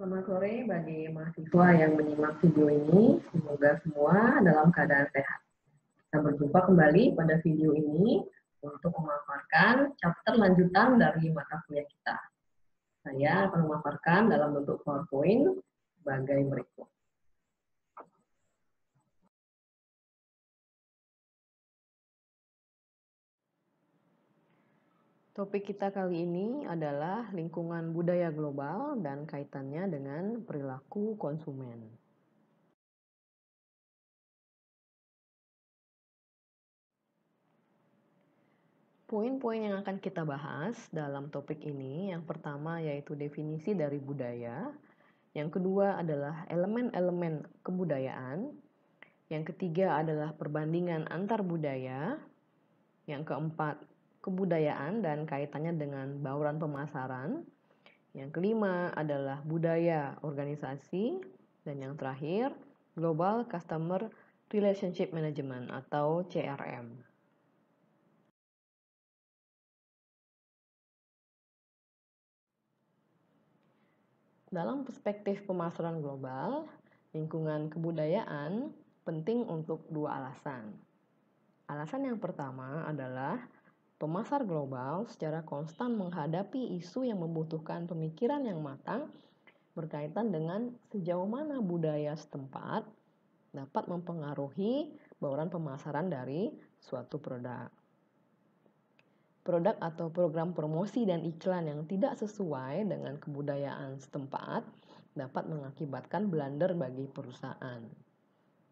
Selamat sore bagi mahasiswa yang menyimak video ini. Semoga semua dalam keadaan sehat. Kita berjumpa kembali pada video ini untuk memaparkan chapter lanjutan dari mata kuliah kita. Saya akan memaparkan dalam bentuk PowerPoint sebagai berikut. Topik kita kali ini adalah lingkungan budaya global dan kaitannya dengan perilaku konsumen. Poin-poin yang akan kita bahas dalam topik ini, yang pertama yaitu definisi dari budaya, yang kedua adalah elemen-elemen kebudayaan, yang ketiga adalah perbandingan antar budaya, yang keempat kebudayaan dan kaitannya dengan bauran pemasaran. Yang kelima adalah budaya organisasi dan yang terakhir Global Customer Relationship Management atau CRM. Dalam perspektif pemasaran global, lingkungan kebudayaan penting untuk dua alasan. Alasan yang pertama adalah Pemasar global secara konstan menghadapi isu yang membutuhkan pemikiran yang matang berkaitan dengan sejauh mana budaya setempat dapat mempengaruhi bauran pemasaran dari suatu produk. Produk atau program promosi dan iklan yang tidak sesuai dengan kebudayaan setempat dapat mengakibatkan blunder bagi perusahaan.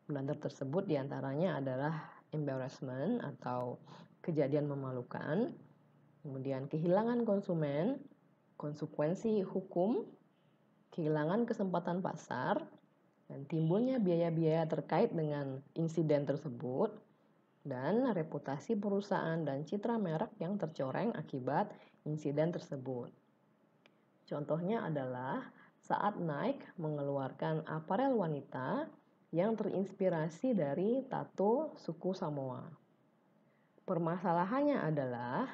Blunder tersebut diantaranya adalah embarrassment atau kejadian memalukan, kemudian kehilangan konsumen, konsekuensi hukum, kehilangan kesempatan pasar, dan timbulnya biaya-biaya terkait dengan insiden tersebut, dan reputasi perusahaan dan citra merek yang tercoreng akibat insiden tersebut. Contohnya adalah saat Nike mengeluarkan aparel wanita yang terinspirasi dari tato suku Samoa. Permasalahannya adalah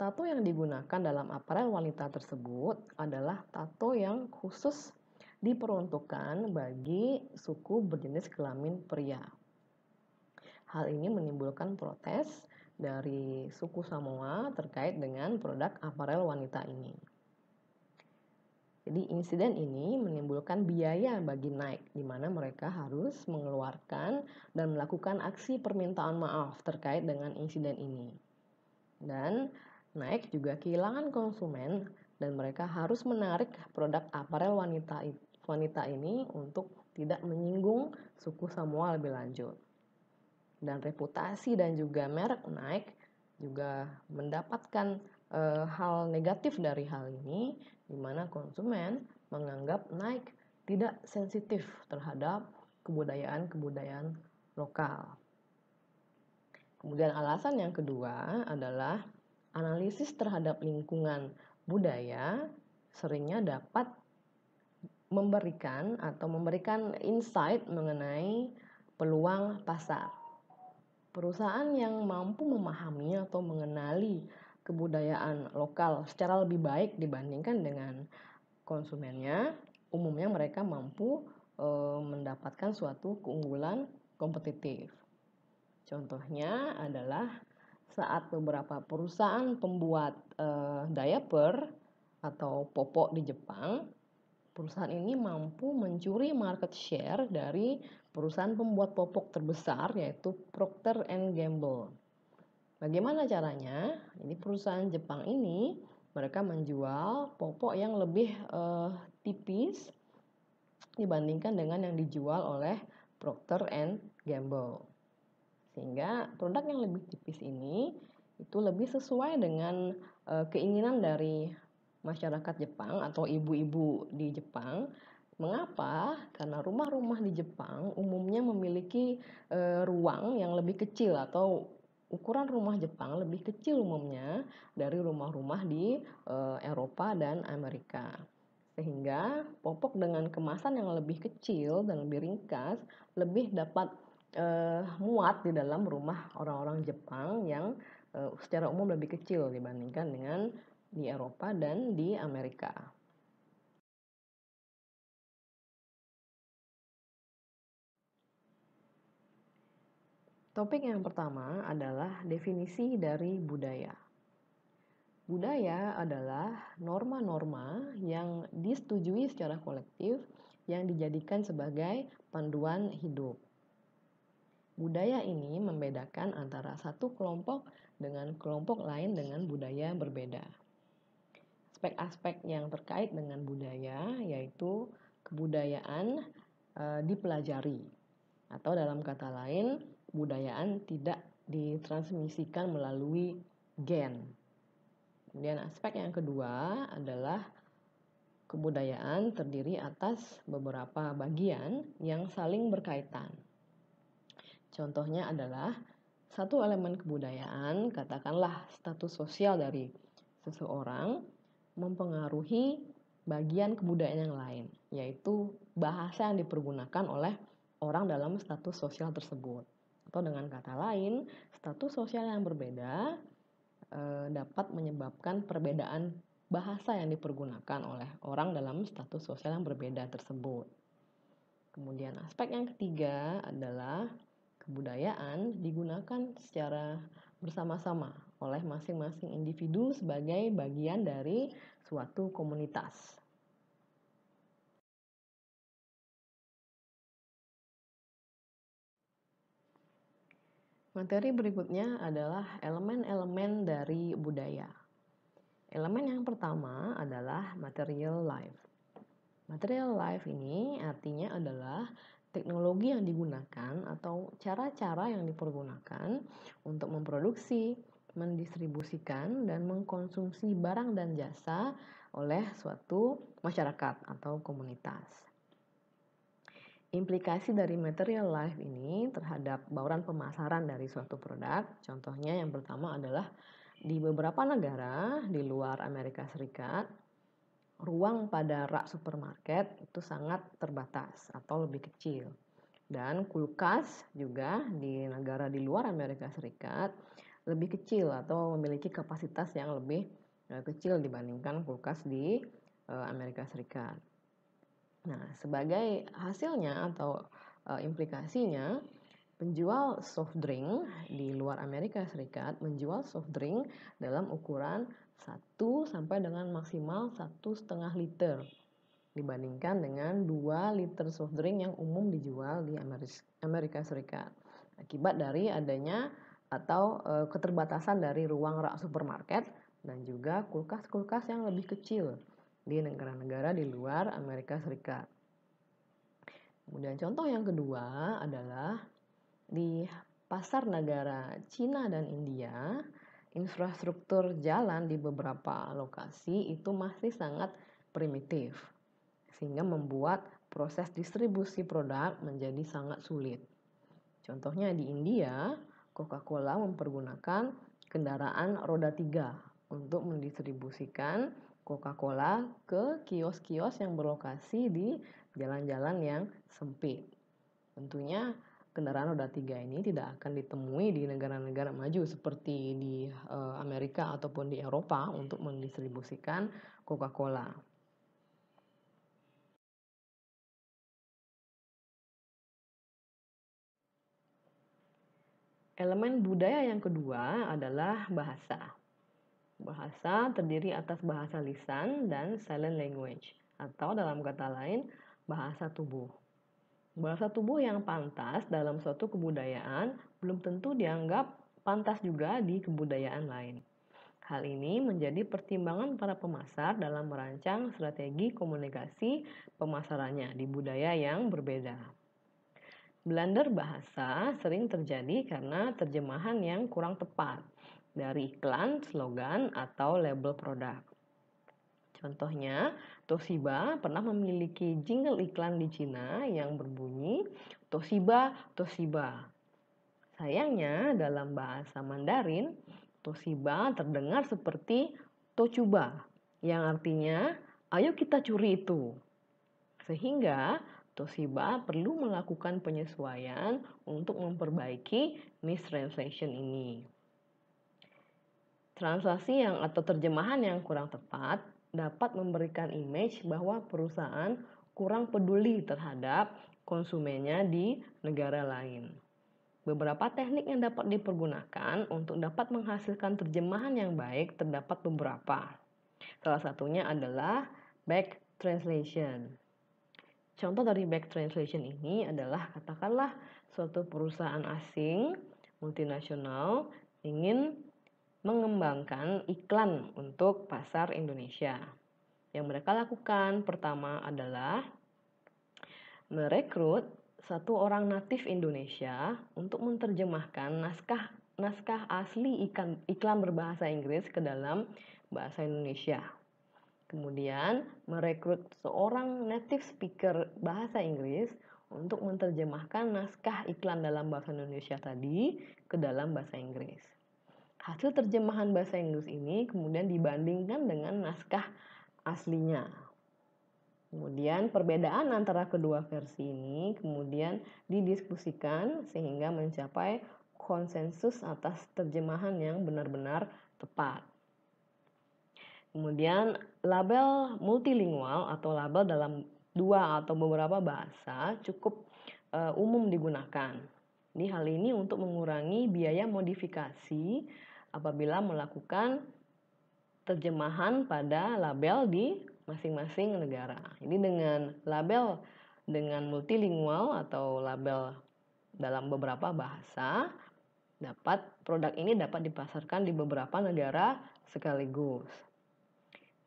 tato yang digunakan dalam aparel wanita tersebut adalah tato yang khusus diperuntukkan bagi suku berjenis kelamin pria. Hal ini menimbulkan protes dari suku Samoa terkait dengan produk aparel wanita ini. Jadi insiden ini menimbulkan biaya bagi Nike di mana mereka harus mengeluarkan dan melakukan aksi permintaan maaf terkait dengan insiden ini. Dan Nike juga kehilangan konsumen dan mereka harus menarik produk aparel wanita wanita ini untuk tidak menyinggung suku Samoa lebih lanjut. Dan reputasi dan juga merek Nike juga mendapatkan e, hal negatif dari hal ini di mana konsumen menganggap Nike tidak sensitif terhadap kebudayaan-kebudayaan lokal. Kemudian alasan yang kedua adalah analisis terhadap lingkungan budaya seringnya dapat memberikan atau memberikan insight mengenai peluang pasar. Perusahaan yang mampu memahami atau mengenali kebudayaan lokal secara lebih baik dibandingkan dengan konsumennya. Umumnya mereka mampu e, mendapatkan suatu keunggulan kompetitif. Contohnya adalah saat beberapa perusahaan pembuat e, diaper atau popok di Jepang, perusahaan ini mampu mencuri market share dari perusahaan pembuat popok terbesar yaitu Procter and Gamble. Bagaimana caranya? Ini perusahaan Jepang ini mereka menjual popok yang lebih uh, tipis dibandingkan dengan yang dijual oleh Procter and Gamble. Sehingga produk yang lebih tipis ini itu lebih sesuai dengan uh, keinginan dari masyarakat Jepang atau ibu-ibu di Jepang. Mengapa? Karena rumah-rumah di Jepang umumnya memiliki e, ruang yang lebih kecil atau ukuran rumah Jepang lebih kecil umumnya dari rumah-rumah di e, Eropa dan Amerika. Sehingga popok dengan kemasan yang lebih kecil dan lebih ringkas lebih dapat e, muat di dalam rumah orang-orang Jepang yang e, secara umum lebih kecil dibandingkan dengan di Eropa dan di Amerika. Topik yang pertama adalah definisi dari budaya. Budaya adalah norma-norma yang disetujui secara kolektif yang dijadikan sebagai panduan hidup. Budaya ini membedakan antara satu kelompok dengan kelompok lain dengan budaya berbeda. Aspek-aspek yang terkait dengan budaya yaitu kebudayaan e, dipelajari, atau dalam kata lain, kebudayaan tidak ditransmisikan melalui gen. Kemudian aspek yang kedua adalah kebudayaan terdiri atas beberapa bagian yang saling berkaitan. Contohnya adalah satu elemen kebudayaan, katakanlah status sosial dari seseorang mempengaruhi bagian kebudayaan yang lain, yaitu bahasa yang dipergunakan oleh orang dalam status sosial tersebut. Atau dengan kata lain, status sosial yang berbeda e, dapat menyebabkan perbedaan bahasa yang dipergunakan oleh orang dalam status sosial yang berbeda tersebut. Kemudian aspek yang ketiga adalah kebudayaan digunakan secara bersama-sama oleh masing-masing individu sebagai bagian dari suatu komunitas. Materi berikutnya adalah elemen-elemen dari budaya. Elemen yang pertama adalah material life. Material life ini artinya adalah teknologi yang digunakan atau cara-cara yang dipergunakan untuk memproduksi, mendistribusikan, dan mengkonsumsi barang dan jasa oleh suatu masyarakat atau komunitas implikasi dari material life ini terhadap bauran pemasaran dari suatu produk. Contohnya yang pertama adalah di beberapa negara di luar Amerika Serikat, ruang pada rak supermarket itu sangat terbatas atau lebih kecil. Dan kulkas juga di negara di luar Amerika Serikat lebih kecil atau memiliki kapasitas yang lebih eh, kecil dibandingkan kulkas di eh, Amerika Serikat. Nah, sebagai hasilnya atau e, implikasinya, penjual soft drink di luar Amerika Serikat menjual soft drink dalam ukuran 1 sampai dengan maksimal satu setengah liter dibandingkan dengan 2 liter soft drink yang umum dijual di Amerika Serikat. Akibat dari adanya atau e, keterbatasan dari ruang rak supermarket dan juga kulkas-kulkas yang lebih kecil di negara-negara di luar Amerika Serikat. Kemudian contoh yang kedua adalah di pasar negara Cina dan India, infrastruktur jalan di beberapa lokasi itu masih sangat primitif, sehingga membuat proses distribusi produk menjadi sangat sulit. Contohnya di India, Coca-Cola mempergunakan kendaraan roda tiga untuk mendistribusikan Coca-Cola ke kios-kios yang berlokasi di jalan-jalan yang sempit. Tentunya kendaraan roda tiga ini tidak akan ditemui di negara-negara maju seperti di eh, Amerika ataupun di Eropa untuk mendistribusikan Coca-Cola. Elemen budaya yang kedua adalah bahasa. Bahasa terdiri atas bahasa lisan dan silent language, atau dalam kata lain, bahasa tubuh. Bahasa tubuh yang pantas dalam suatu kebudayaan belum tentu dianggap pantas juga di kebudayaan lain. Hal ini menjadi pertimbangan para pemasar dalam merancang strategi komunikasi pemasarannya di budaya yang berbeda. Blender bahasa sering terjadi karena terjemahan yang kurang tepat dari iklan, slogan, atau label produk. Contohnya, Toshiba pernah memiliki jingle iklan di Cina yang berbunyi Toshiba, Toshiba. Sayangnya, dalam bahasa Mandarin, Toshiba terdengar seperti Tochuba, yang artinya ayo kita curi itu. Sehingga Toshiba perlu melakukan penyesuaian untuk memperbaiki mistranslation ini. Translasi yang atau terjemahan yang kurang tepat dapat memberikan image bahwa perusahaan kurang peduli terhadap konsumennya di negara lain. Beberapa teknik yang dapat dipergunakan untuk dapat menghasilkan terjemahan yang baik terdapat beberapa. Salah satunya adalah back translation. Contoh dari back translation ini adalah katakanlah suatu perusahaan asing multinasional ingin mengembangkan iklan untuk pasar Indonesia. Yang mereka lakukan pertama adalah merekrut satu orang natif Indonesia untuk menerjemahkan naskah naskah asli iklan, iklan berbahasa Inggris ke dalam bahasa Indonesia. Kemudian merekrut seorang native speaker bahasa Inggris untuk menerjemahkan naskah iklan dalam bahasa Indonesia tadi ke dalam bahasa Inggris. Hasil terjemahan bahasa Inggris ini kemudian dibandingkan dengan naskah aslinya. Kemudian perbedaan antara kedua versi ini kemudian didiskusikan sehingga mencapai konsensus atas terjemahan yang benar-benar tepat. Kemudian label multilingual atau label dalam dua atau beberapa bahasa cukup uh, umum digunakan. Di hal ini untuk mengurangi biaya modifikasi apabila melakukan terjemahan pada label di masing-masing negara. Ini dengan label dengan multilingual atau label dalam beberapa bahasa dapat produk ini dapat dipasarkan di beberapa negara sekaligus.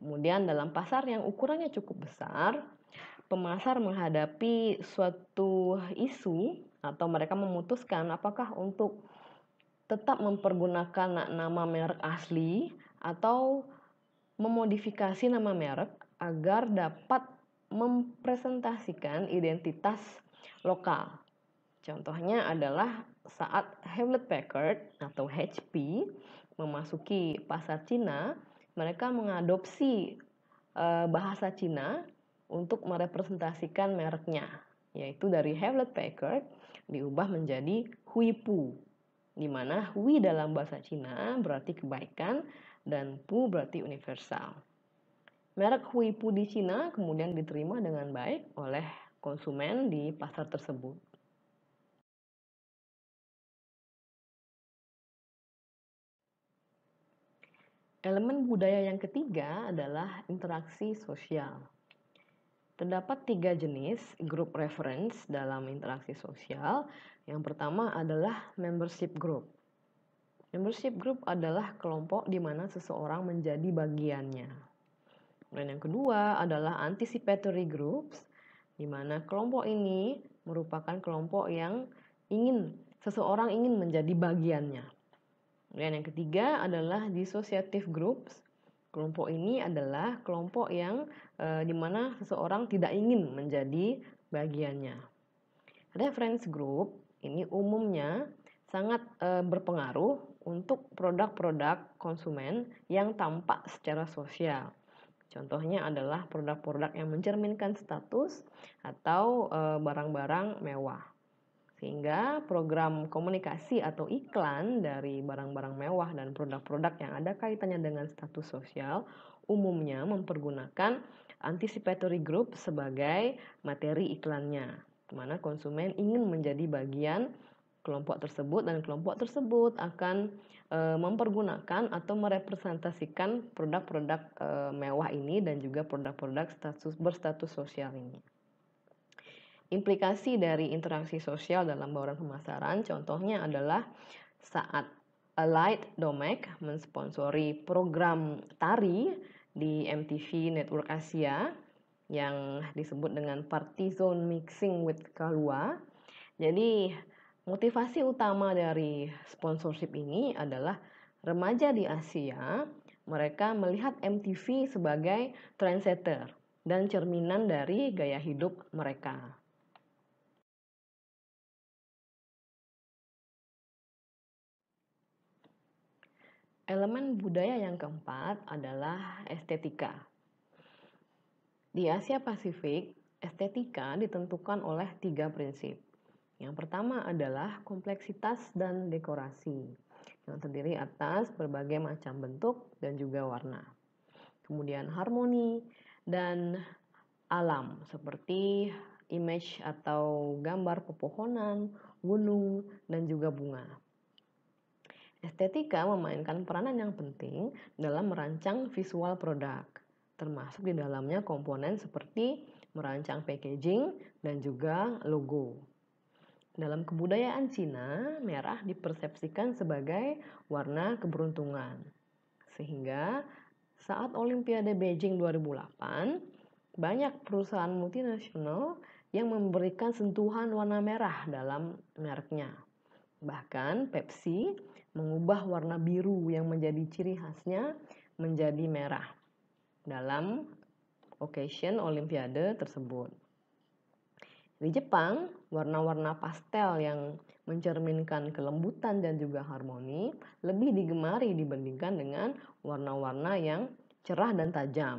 Kemudian dalam pasar yang ukurannya cukup besar, pemasar menghadapi suatu isu atau mereka memutuskan apakah untuk tetap mempergunakan nama merek asli atau memodifikasi nama merek agar dapat mempresentasikan identitas lokal. Contohnya adalah saat Hewlett Packard atau HP memasuki pasar Cina, mereka mengadopsi eh, bahasa Cina untuk merepresentasikan mereknya, yaitu dari Hewlett Packard diubah menjadi Huipu di mana Hui dalam bahasa Cina berarti kebaikan dan Pu berarti universal. Merek Hui Pu di Cina kemudian diterima dengan baik oleh konsumen di pasar tersebut. Elemen budaya yang ketiga adalah interaksi sosial. Terdapat tiga jenis grup reference dalam interaksi sosial. Yang pertama adalah membership group. Membership group adalah kelompok di mana seseorang menjadi bagiannya. Dan yang kedua adalah anticipatory groups, di mana kelompok ini merupakan kelompok yang ingin seseorang ingin menjadi bagiannya. Dan yang ketiga adalah dissociative groups, Kelompok ini adalah kelompok yang e, eh, dimana seseorang tidak ingin menjadi bagiannya. Reference group ini umumnya sangat e, berpengaruh untuk produk-produk konsumen yang tampak secara sosial. Contohnya adalah produk-produk yang mencerminkan status atau eh, barang-barang e, mewah. Sehingga program komunikasi atau iklan dari barang-barang mewah dan produk-produk yang ada kaitannya dengan status sosial umumnya mempergunakan anticipatory group sebagai materi iklannya, di mana konsumen ingin menjadi bagian kelompok tersebut dan kelompok tersebut akan e, mempergunakan atau merepresentasikan produk-produk e, mewah ini dan juga produk-produk status berstatus sosial ini. Implikasi dari interaksi sosial dalam bauran pemasaran contohnya adalah saat Allied Domek mensponsori program tari di MTV Network Asia yang disebut dengan Zone Mixing with Kalua. Jadi motivasi utama dari sponsorship ini adalah remaja di Asia mereka melihat MTV sebagai trendsetter dan cerminan dari gaya hidup mereka. Elemen budaya yang keempat adalah estetika. Di Asia Pasifik, estetika ditentukan oleh tiga prinsip. Yang pertama adalah kompleksitas dan dekorasi, yang terdiri atas berbagai macam bentuk dan juga warna. Kemudian harmoni dan alam seperti image atau gambar pepohonan, gunung, dan juga bunga. Estetika memainkan peranan yang penting dalam merancang visual produk, termasuk di dalamnya komponen seperti merancang packaging dan juga logo. Dalam kebudayaan Cina, merah dipersepsikan sebagai warna keberuntungan. Sehingga saat Olimpiade Beijing 2008, banyak perusahaan multinasional yang memberikan sentuhan warna merah dalam mereknya. Bahkan Pepsi mengubah warna biru yang menjadi ciri khasnya menjadi merah dalam occasion olimpiade tersebut. Di Jepang, warna-warna pastel yang mencerminkan kelembutan dan juga harmoni lebih digemari dibandingkan dengan warna-warna yang cerah dan tajam.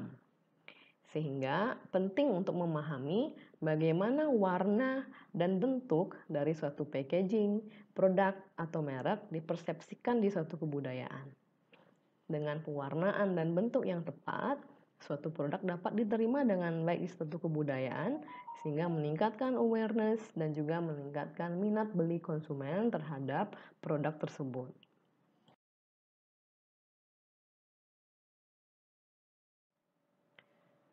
Sehingga penting untuk memahami bagaimana warna dan bentuk dari suatu packaging, produk, atau merek dipersepsikan di suatu kebudayaan. Dengan pewarnaan dan bentuk yang tepat, suatu produk dapat diterima dengan baik di suatu kebudayaan, sehingga meningkatkan awareness dan juga meningkatkan minat beli konsumen terhadap produk tersebut.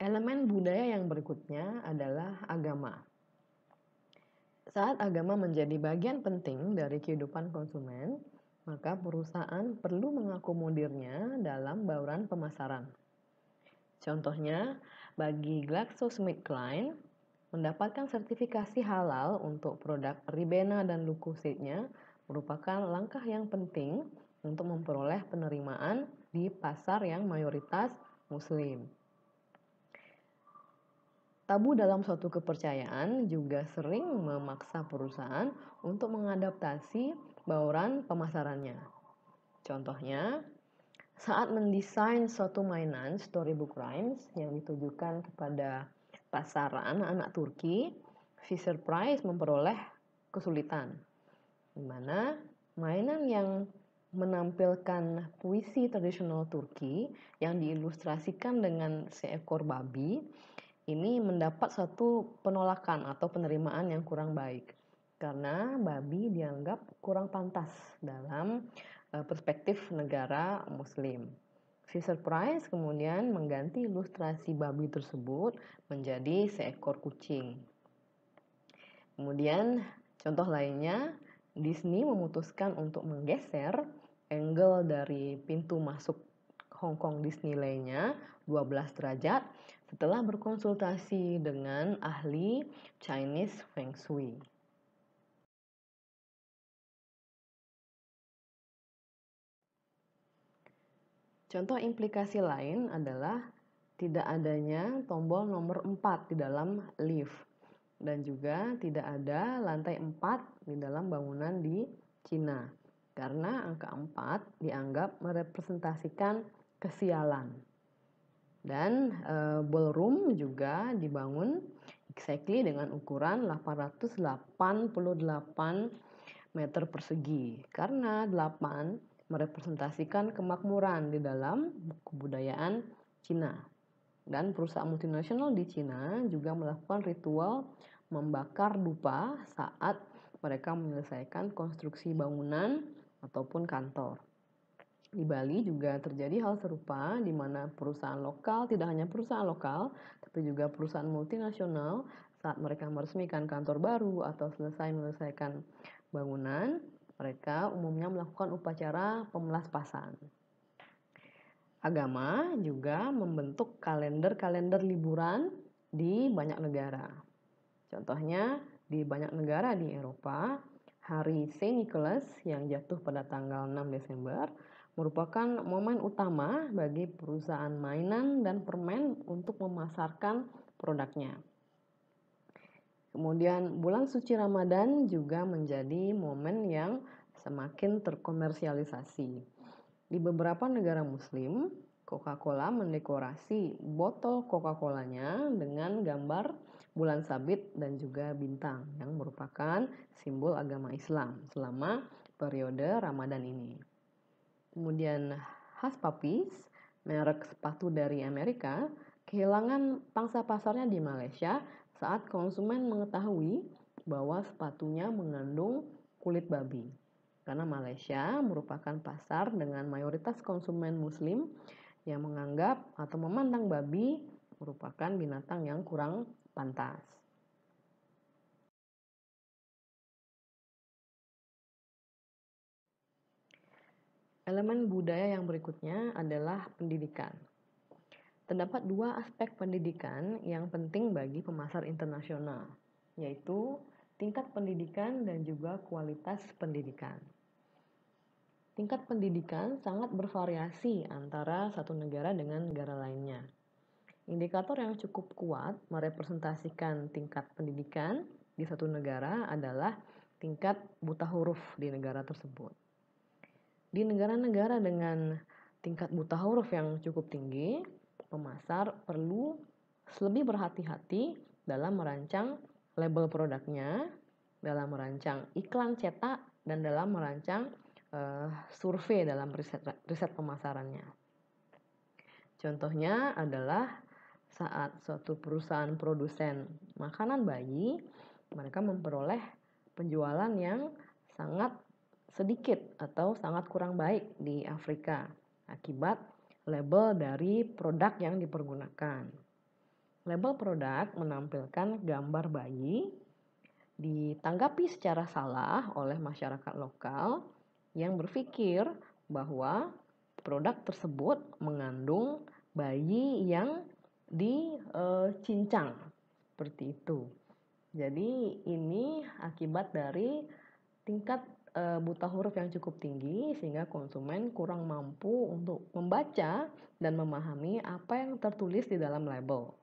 Elemen budaya yang berikutnya adalah agama. Saat agama menjadi bagian penting dari kehidupan konsumen, maka perusahaan perlu mengakomodirnya dalam bauran pemasaran. Contohnya, bagi GlaxoSmithKline, mendapatkan sertifikasi halal untuk produk Ribena dan Lukusitnya merupakan langkah yang penting untuk memperoleh penerimaan di pasar yang mayoritas muslim. Tabu dalam suatu kepercayaan juga sering memaksa perusahaan untuk mengadaptasi bauran pemasarannya. Contohnya, saat mendesain suatu mainan storybook rhymes yang ditujukan kepada pasaran anak-anak Turki, Fisher Price memperoleh kesulitan. Di mana mainan yang menampilkan puisi tradisional Turki yang diilustrasikan dengan seekor babi ini mendapat satu penolakan atau penerimaan yang kurang baik karena babi dianggap kurang pantas dalam eh, perspektif negara muslim. Fisher Price kemudian mengganti ilustrasi babi tersebut menjadi seekor kucing. Kemudian contoh lainnya, Disney memutuskan untuk menggeser angle dari pintu masuk Hong Kong Disneyland-nya 12 derajat setelah berkonsultasi dengan ahli Chinese Feng Shui. Contoh implikasi lain adalah tidak adanya tombol nomor 4 di dalam lift dan juga tidak ada lantai 4 di dalam bangunan di Cina karena angka 4 dianggap merepresentasikan kesialan. Dan e, ballroom juga dibangun exactly dengan ukuran 888 meter persegi karena 8 merepresentasikan kemakmuran di dalam kebudayaan Cina. Dan perusahaan multinasional di Cina juga melakukan ritual membakar dupa saat mereka menyelesaikan konstruksi bangunan ataupun kantor. Di Bali juga terjadi hal serupa di mana perusahaan lokal, tidak hanya perusahaan lokal, tapi juga perusahaan multinasional saat mereka meresmikan kantor baru atau selesai menyelesaikan bangunan, mereka umumnya melakukan upacara pemelas pemelaspasan. Agama juga membentuk kalender-kalender liburan di banyak negara. Contohnya di banyak negara di Eropa, hari Saint Nicholas yang jatuh pada tanggal 6 Desember merupakan momen utama bagi perusahaan mainan dan permen untuk memasarkan produknya. Kemudian bulan suci Ramadan juga menjadi momen yang semakin terkomersialisasi. Di beberapa negara muslim, Coca-Cola mendekorasi botol Coca-Colanya dengan gambar bulan sabit dan juga bintang yang merupakan simbol agama Islam selama periode Ramadan ini. Kemudian khas Puppies, merek sepatu dari Amerika, kehilangan pangsa pasarnya di Malaysia saat konsumen mengetahui bahwa sepatunya mengandung kulit babi. Karena Malaysia merupakan pasar dengan mayoritas konsumen muslim yang menganggap atau memandang babi merupakan binatang yang kurang pantas. Elemen budaya yang berikutnya adalah pendidikan. Terdapat dua aspek pendidikan yang penting bagi pemasar internasional, yaitu tingkat pendidikan dan juga kualitas pendidikan. Tingkat pendidikan sangat bervariasi antara satu negara dengan negara lainnya. Indikator yang cukup kuat merepresentasikan tingkat pendidikan di satu negara adalah tingkat buta huruf di negara tersebut. Di negara-negara dengan tingkat buta huruf yang cukup tinggi, pemasar perlu lebih berhati-hati dalam merancang label produknya, dalam merancang iklan cetak, dan dalam merancang uh, survei dalam riset, riset pemasarannya. Contohnya adalah saat suatu perusahaan produsen makanan bayi, mereka memperoleh penjualan yang sangat sedikit atau sangat kurang baik di Afrika akibat label dari produk yang dipergunakan. Label produk menampilkan gambar bayi ditanggapi secara salah oleh masyarakat lokal yang berpikir bahwa produk tersebut mengandung bayi yang dicincang seperti itu. Jadi ini akibat dari tingkat Eh, buta huruf yang cukup tinggi sehingga konsumen kurang mampu untuk membaca dan memahami apa yang tertulis di dalam label.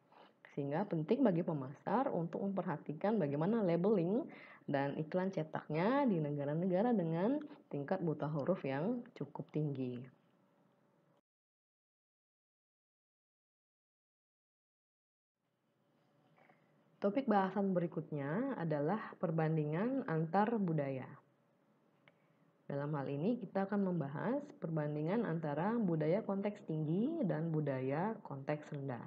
Sehingga penting bagi pemasar untuk memperhatikan bagaimana labeling dan iklan cetaknya di negara-negara dengan tingkat buta huruf yang cukup tinggi. Topik bahasan berikutnya adalah perbandingan antar budaya. Dalam hal ini kita akan membahas perbandingan antara budaya konteks tinggi dan budaya konteks rendah.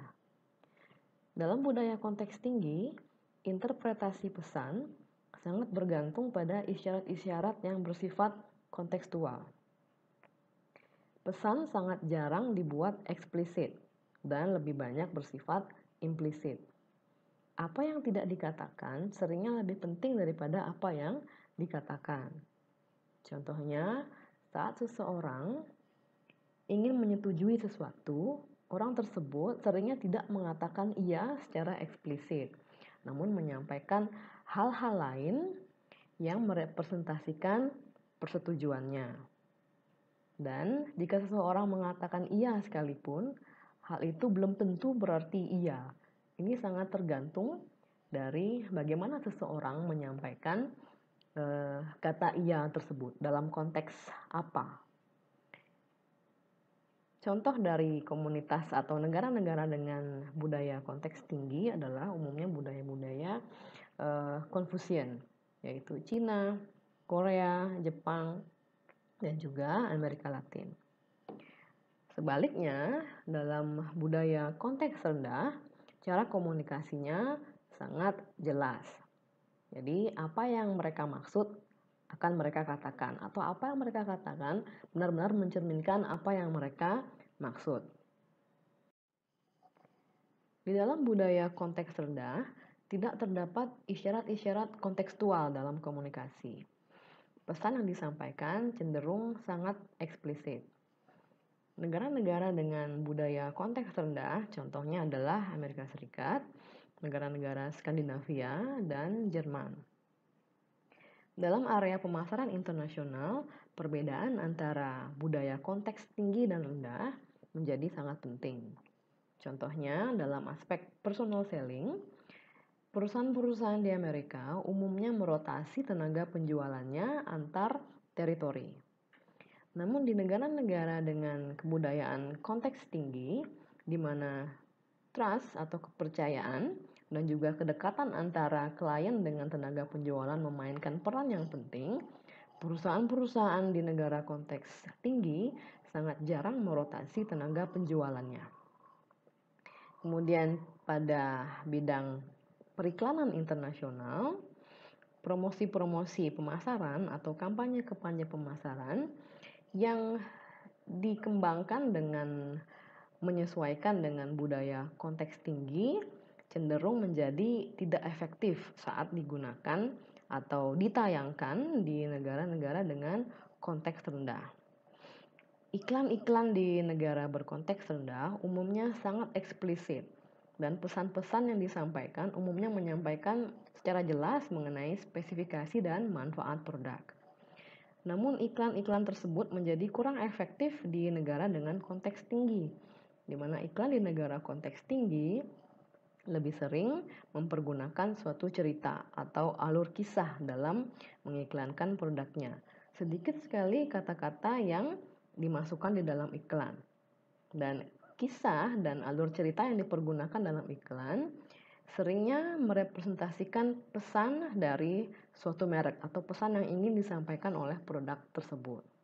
Dalam budaya konteks tinggi, interpretasi pesan sangat bergantung pada isyarat-isyarat yang bersifat kontekstual. Pesan sangat jarang dibuat eksplisit dan lebih banyak bersifat implisit. Apa yang tidak dikatakan seringnya lebih penting daripada apa yang dikatakan. Contohnya, saat seseorang ingin menyetujui sesuatu, orang tersebut seringnya tidak mengatakan iya secara eksplisit, namun menyampaikan hal-hal lain yang merepresentasikan persetujuannya. Dan jika seseorang mengatakan iya sekalipun, hal itu belum tentu berarti iya. Ini sangat tergantung dari bagaimana seseorang menyampaikan uh, kata ia tersebut dalam konteks apa. Contoh dari komunitas atau negara-negara dengan budaya konteks tinggi adalah umumnya budaya-budaya konfusian eh, Confucian, yaitu Cina, Korea, Jepang, dan juga Amerika Latin. Sebaliknya, dalam budaya konteks rendah, cara komunikasinya sangat jelas, jadi apa yang mereka maksud akan mereka katakan atau apa yang mereka katakan benar-benar mencerminkan apa yang mereka maksud. Di dalam budaya konteks rendah, tidak terdapat isyarat-isyarat kontekstual dalam komunikasi. Pesan yang disampaikan cenderung sangat eksplisit. Negara-negara dengan budaya konteks rendah, contohnya adalah Amerika Serikat, negara-negara Skandinavia dan Jerman. Dalam area pemasaran internasional, perbedaan antara budaya konteks tinggi dan rendah menjadi sangat penting. Contohnya, dalam aspek personal selling, perusahaan-perusahaan di Amerika umumnya merotasi tenaga penjualannya antar teritori. Namun di negara-negara dengan kebudayaan konteks tinggi, di mana Trust atau kepercayaan dan juga kedekatan antara klien dengan tenaga penjualan memainkan peran yang penting. Perusahaan-perusahaan di negara konteks tinggi sangat jarang merotasi tenaga penjualannya. Kemudian pada bidang periklanan internasional, promosi-promosi pemasaran atau kampanye-kampanye pemasaran yang dikembangkan dengan menyesuaikan dengan budaya konteks tinggi cenderung menjadi tidak efektif saat digunakan atau ditayangkan di negara-negara dengan konteks rendah. Iklan-iklan di negara berkonteks rendah umumnya sangat eksplisit dan pesan-pesan yang disampaikan umumnya menyampaikan secara jelas mengenai spesifikasi dan manfaat produk. Namun iklan-iklan tersebut menjadi kurang efektif di negara dengan konteks tinggi di mana iklan di negara konteks tinggi lebih sering mempergunakan suatu cerita atau alur kisah dalam mengiklankan produknya. Sedikit sekali kata-kata yang dimasukkan di dalam iklan. Dan kisah dan alur cerita yang dipergunakan dalam iklan seringnya merepresentasikan pesan dari suatu merek atau pesan yang ingin disampaikan oleh produk tersebut.